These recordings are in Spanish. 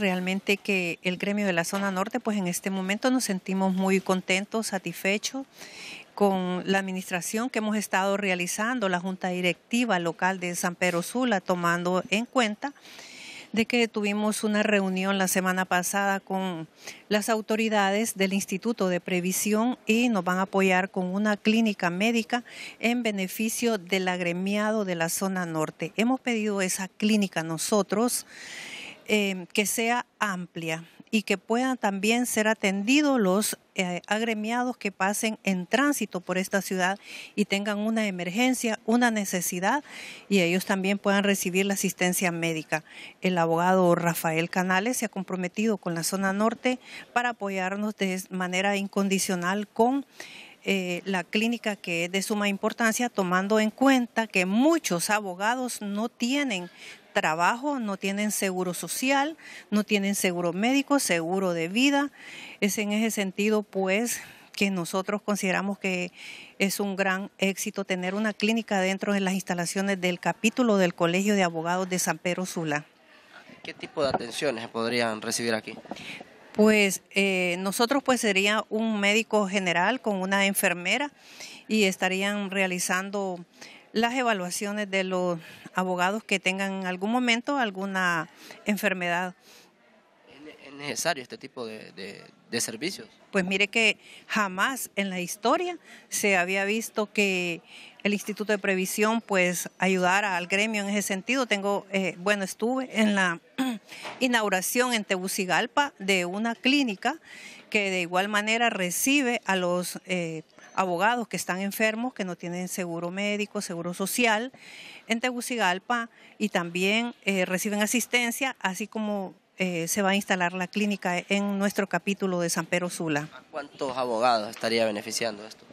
realmente que el gremio de la zona norte, pues en este momento nos sentimos muy contentos, satisfechos con la administración que hemos estado realizando, la Junta Directiva Local de San Pedro Sula, tomando en cuenta de que tuvimos una reunión la semana pasada con las autoridades del Instituto de Previsión y nos van a apoyar con una clínica médica en beneficio del agremiado de la zona norte. Hemos pedido esa clínica nosotros. Eh, que sea amplia y que puedan también ser atendidos los eh, agremiados que pasen en tránsito por esta ciudad y tengan una emergencia, una necesidad y ellos también puedan recibir la asistencia médica. El abogado Rafael Canales se ha comprometido con la zona norte para apoyarnos de manera incondicional con eh, la clínica que es de suma importancia, tomando en cuenta que muchos abogados no tienen trabajo, no tienen seguro social, no tienen seguro médico, seguro de vida. Es en ese sentido, pues, que nosotros consideramos que es un gran éxito tener una clínica dentro de las instalaciones del capítulo del Colegio de Abogados de San Pedro Sula. ¿Qué tipo de atenciones podrían recibir aquí? Pues eh, nosotros pues sería un médico general con una enfermera y estarían realizando las evaluaciones de los abogados que tengan en algún momento alguna enfermedad. ¿Es necesario este tipo de, servicios? Pues mire que jamás en la historia se había visto que el Instituto de Previsión pues ayudara al gremio en ese sentido. Tengo, eh, bueno, estuve en la inauguración en Tegucigalpa de una clínica que de igual manera recibe a los eh, abogados que están enfermos, que no tienen seguro médico, seguro social en Tegucigalpa y también eh, reciben asistencia, así como eh, se va a instalar la clínica en nuestro capítulo de San Pedro Sula. ¿A ¿Cuántos abogados estaría beneficiando esto?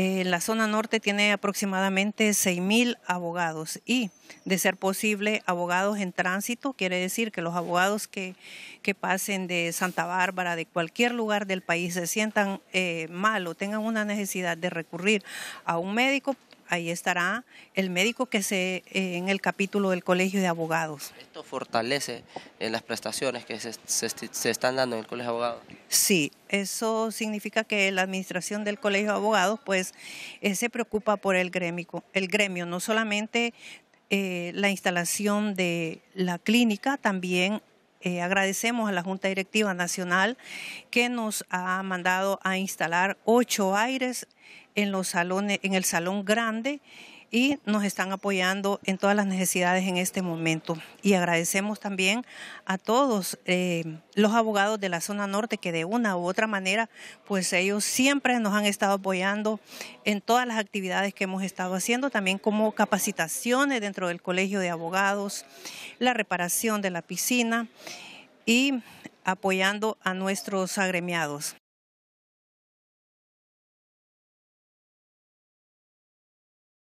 Eh, la zona norte tiene aproximadamente 6.000 abogados y, de ser posible, abogados en tránsito, quiere decir que los abogados que, que pasen de Santa Bárbara, de cualquier lugar del país, se sientan eh, mal o tengan una necesidad de recurrir a un médico, ahí estará el médico que se eh, en el capítulo del Colegio de Abogados. ¿Esto fortalece en eh, las prestaciones que se, están dando en el Colegio de Abogados? Sí, eso significa que la administración del Colegio de Abogados pues eh, se preocupa por el gremio, el gremio no solamente la instalación de la clínica, también agradecemos a la Junta Directiva Nacional que nos ha mandado a instalar ocho aires en, los en el salón grande y nos están apoyando en todas las necesidades en este momento. Y agradecemos también a todos eh, los abogados de la zona norte que de una u otra manera, pues ellos siempre nos han estado apoyando en todas las actividades que hemos estado haciendo, también como capacitaciones dentro del Colegio de Abogados, la reparación de la piscina y apoyando a nuestros agremiados.